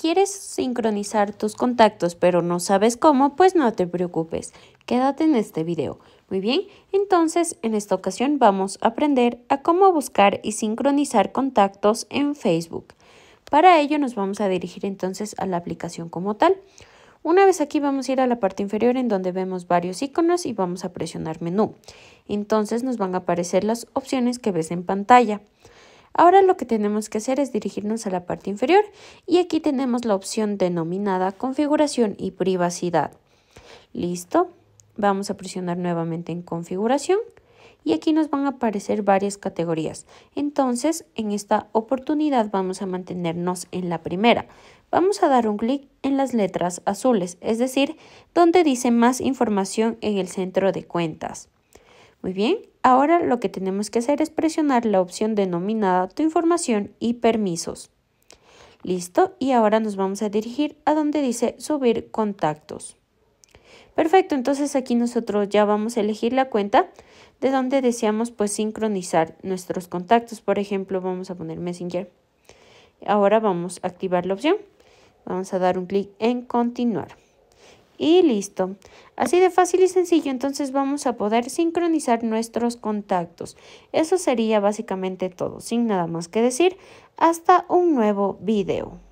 ¿Quieres sincronizar tus contactos pero no sabes cómo? Pues no te preocupes, quédate en este video. Muy bien, entonces en esta ocasión vamos a aprender a cómo buscar y sincronizar contactos en Facebook. Para ello nos vamos a dirigir entonces a la aplicación como tal. Una vez aquí vamos a ir a la parte inferior en donde vemos varios iconos y vamos a presionar menú. Entonces nos van a aparecer las opciones que ves en pantalla. Ahora lo que tenemos que hacer es dirigirnos a la parte inferior y aquí tenemos la opción denominada configuración y privacidad. Listo, vamos a presionar nuevamente en configuración y aquí nos van a aparecer varias categorías. Entonces, en esta oportunidad vamos a mantenernos en la primera. Vamos a dar un clic en las letras azules, es decir, donde dice más información en el centro de cuentas. Muy bien, Ahora lo que tenemos que hacer es presionar la opción denominada tu información y permisos. Listo, y ahora nos vamos a dirigir a donde dice subir contactos. Perfecto, entonces aquí nosotros ya vamos a elegir la cuenta de donde deseamos pues sincronizar nuestros contactos. Por ejemplo, vamos a poner Messenger. Ahora vamos a activar la opción. Vamos a dar un clic en continuar y listo. Así de fácil y sencillo, entonces vamos a poder sincronizar nuestros contactos. Eso sería básicamente todo, sin nada más que decir. Hasta un nuevo video.